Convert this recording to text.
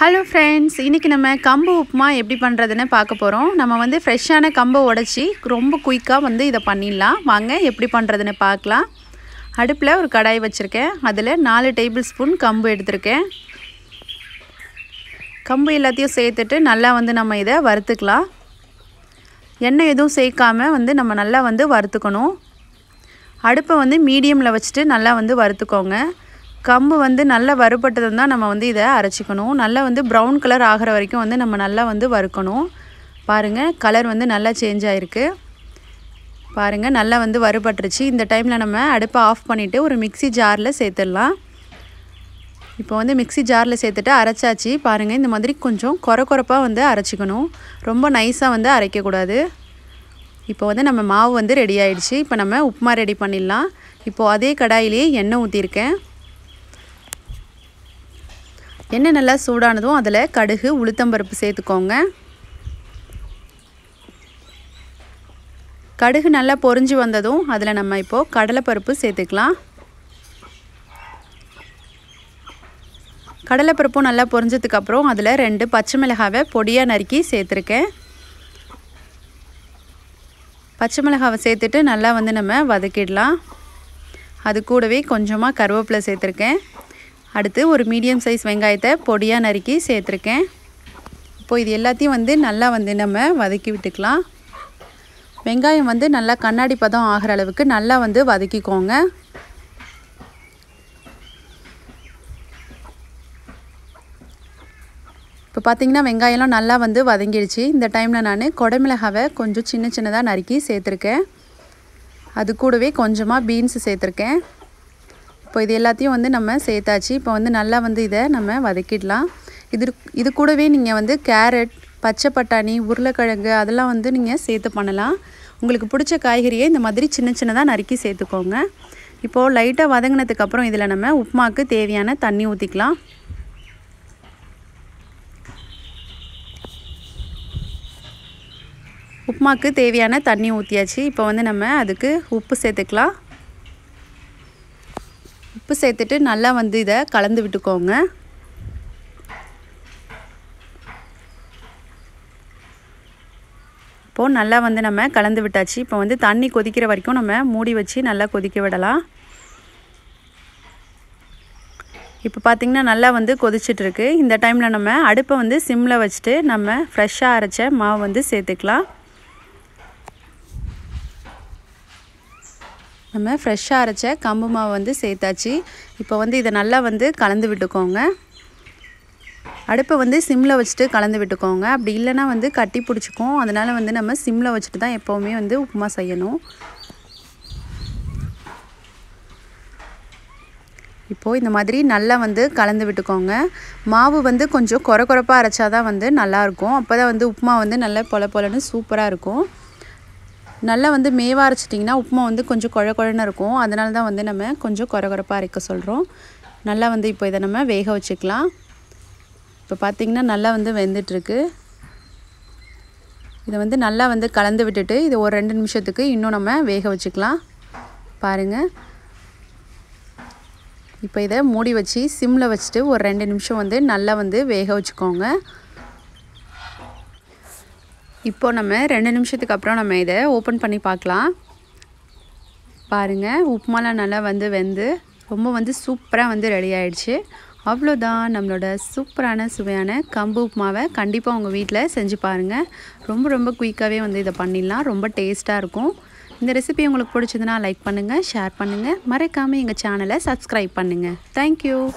hello friends இன்றைக்கி நம்ம கம்பு உப்புமா எப்படி பண்ணுறதுன்னு பார்க்க போகிறோம் நம்ம வந்து ஃப்ரெஷ்ஷான கம்பை உடச்சி ரொம்ப குயிக்காக வந்து இதை பண்ணிடலாம் வாங்க எப்படி பண்ணுறதுன்னு பார்க்கலாம் அடுப்பில் ஒரு கடாய் வச்சுருக்கேன் அதில் நாலு டேபிள் ஸ்பூன் கம்பு எடுத்திருக்கேன் கம்பு எல்லாத்தையும் சேர்த்துட்டு நல்லா வந்து நம்ம இதை வறுத்துக்கலாம் எண்ணெய் எதுவும் சேர்க்காமல் வந்து நம்ம நல்லா வந்து வறுத்துக்கணும் அடுப்பை வந்து மீடியமில் வச்சுட்டு நல்லா வந்து வறுத்துக்கோங்க கம்பு வந்து நல்லா வறுபட்டதும் தான் நம்ம வந்து இதை அரைச்சிக்கணும் நல்லா வந்து ப்ரௌன் கலர் ஆகிற வரைக்கும் வந்து நம்ம நல்லா வந்து வறுக்கணும் பாருங்கள் கலர் வந்து நல்லா சேஞ்ச் ஆகிருக்கு பாருங்கள் நல்லா வந்து வறுபட்டுருச்சு இந்த டைமில் நம்ம அடுப்பை ஆஃப் பண்ணிவிட்டு ஒரு மிக்சி ஜாரில் சேர்த்துடலாம் இப்போ வந்து மிக்சி ஜாரில் சேர்த்துட்டு அரைச்சாச்சு பாருங்கள் இந்த மாதிரி கொஞ்சம் குறை குறைப்பாக வந்து அரைச்சிக்கணும் ரொம்ப நைஸாக வந்து அரைக்கக்கூடாது இப்போ வந்து நம்ம மாவு வந்து ரெடி ஆகிடுச்சு இப்போ நம்ம உப்புமா ரெடி பண்ணிடலாம் இப்போது அதே கடாயிலேயே எண்ணெய் ஊற்றிருக்கேன் எண்ணெய் நல்லா சூடானதும் அதில் கடுகு உளுத்தம்பருப்பு சேர்த்துக்கோங்க கடுகு நல்லா பொறிஞ்சு வந்ததும் அதில் நம்ம இப்போது கடலைப்பருப்பு சேர்த்துக்கலாம் கடலைப்பருப்பும் நல்லா பொரிஞ்சதுக்கப்புறம் அதில் ரெண்டு பச்சை மிளகாவை பொடியாக நறுக்கி சேர்த்துருக்கேன் பச்சை மிளகாவை சேர்த்துட்டு நல்லா வந்து நம்ம வதக்கிடலாம் அது கூடவே கொஞ்சமாக கருவேப்பிலை சேர்த்துருக்கேன் அடுத்து ஒரு மீடியம் சைஸ் வெங்காயத்தை பொடியாக நறுக்கி சேர்த்துருக்கேன் இப்போது இது எல்லாத்தையும் வந்து நல்லா வந்து நம்ம வதக்கி விட்டுக்கலாம் வெங்காயம் வந்து நல்லா கண்ணாடி பதம் ஆகிற அளவுக்கு நல்லா வந்து வதக்கிக்கோங்க இப்போ பார்த்திங்கன்னா வெங்காயம்லாம் நல்லா வந்து வதங்கிடுச்சு இந்த டைமில் நான் கொடைமிளகாவை கொஞ்சம் சின்ன சின்னதாக நறுக்கி சேர்த்துருக்கேன் அது கூடவே கொஞ்சமாக பீன்ஸு சேர்த்துருக்கேன் இப்போ இது எல்லாத்தையும் வந்து நம்ம சேர்த்தாச்சு இப்போ வந்து நல்லா வந்து இதை நம்ம வதக்கிடலாம் இது இது கூடவே நீங்கள் வந்து கேரட் பச்சை பட்டாணி உருளைக்கிழங்கு அதெல்லாம் வந்து நீங்கள் சேர்த்து பண்ணலாம் உங்களுக்கு பிடிச்ச காய்கறியை இந்த மாதிரி சின்ன சின்னதாக நறுக்கி சேர்த்துக்கோங்க இப்போது லைட்டாக வதங்கினதுக்கப்புறம் இதில் நம்ம உப்புமாக்கு தேவையான தண்ணி ஊற்றிக்கலாம் உப்புமாக்கு தேவையான தண்ணி ஊற்றியாச்சு இப்போ வந்து நம்ம அதுக்கு உப்பு சேர்த்துக்கலாம் உப்பு சேர்த்துட்டு நல்லா வந்து இதை கலந்து விட்டுக்கோங்க இப்போது நல்லா வந்து நம்ம கலந்து விட்டாச்சு இப்போ வந்து தண்ணி கொதிக்கிற வரைக்கும் நம்ம மூடி வச்சு நல்லா கொதிக்க விடலாம் இப்போ பார்த்திங்கன்னா நல்லா வந்து கொதிச்சிட்ருக்கு இந்த டைமில் நம்ம அடுப்பை வந்து சிம்மில் வச்சுட்டு நம்ம ஃப்ரெஷ்ஷாக அரைச்ச மாவு வந்து சேர்த்துக்கலாம் நம்ம ஃப்ரெஷ்ஷாக அரைச்ச கம்பு மாவு வந்து சேர்த்தாச்சு இப்போ வந்து இதை நல்லா வந்து கலந்து விட்டுக்கோங்க அடுப்பை வந்து சிம்மில் வச்சுட்டு கலந்து விட்டுக்கோங்க அப்படி இல்லைனா வந்து கட்டி பிடிச்சிக்கும் அதனால் வந்து நம்ம சிம்மில் வச்சுட்டு தான் எப்போவுமே வந்து உப்புமா செய்யணும் இப்போது இந்த மாதிரி நல்லா வந்து கலந்து விட்டுக்கோங்க மாவு வந்து கொஞ்சம் குறை குறைப்பாக அரைச்சா தான் வந்து நல்லாயிருக்கும் அப்போ தான் வந்து உப்புமா வந்து நல்லா பொல பொலன்னு சூப்பராக இருக்கும் நல்லா வந்து மேவாக அரைச்சிட்டிங்கன்னா உப்புமா வந்து கொஞ்சம் குழ குழன்னு இருக்கும் அதனால தான் வந்து நம்ம கொஞ்சம் குறகுறப்பாக அரைக்க சொல்கிறோம் நல்லா வந்து இப்போ இதை நம்ம வேக வச்சுக்கலாம் இப்போ பார்த்திங்கன்னா நல்லா வந்து வெந்துட்டுருக்கு இதை வந்து நல்லா வந்து கலந்து விட்டுட்டு இது ஒரு ரெண்டு நிமிஷத்துக்கு இன்னும் நம்ம வேக வச்சுக்கலாம் பாருங்கள் இப்போ இதை மூடி வச்சு சிம்மில் வச்சுட்டு ஒரு ரெண்டு நிமிஷம் வந்து நல்லா வந்து வேக வச்சுக்கோங்க இப்போ நம்ம ரெண்டு நிமிஷத்துக்கு அப்புறம் நம்ம இதை ஓப்பன் பண்ணி பார்க்கலாம் பாருங்கள் உப்புமாலாம் நல்லா வந்து வெந்து ரொம்ப வந்து சூப்பராக வந்து ரெடி ஆகிடுச்சு அவ்வளோதான் நம்மளோட சூப்பரான சுவையான கம்பு உப்புமாவை கண்டிப்பாக உங்கள் வீட்டில் செஞ்சு பாருங்கள் ரொம்ப ரொம்ப குயிக்காகவே வந்து இதை பண்ணிடலாம் ரொம்ப டேஸ்ட்டாக இருக்கும் இந்த ரெசிபி உங்களுக்கு பிடிச்சதுன்னா லைக் பண்ணுங்கள் ஷேர் பண்ணுங்கள் மறக்காமல் எங்கள் சேனலை சப்ஸ்கிரைப் பண்ணுங்கள் தேங்க்யூ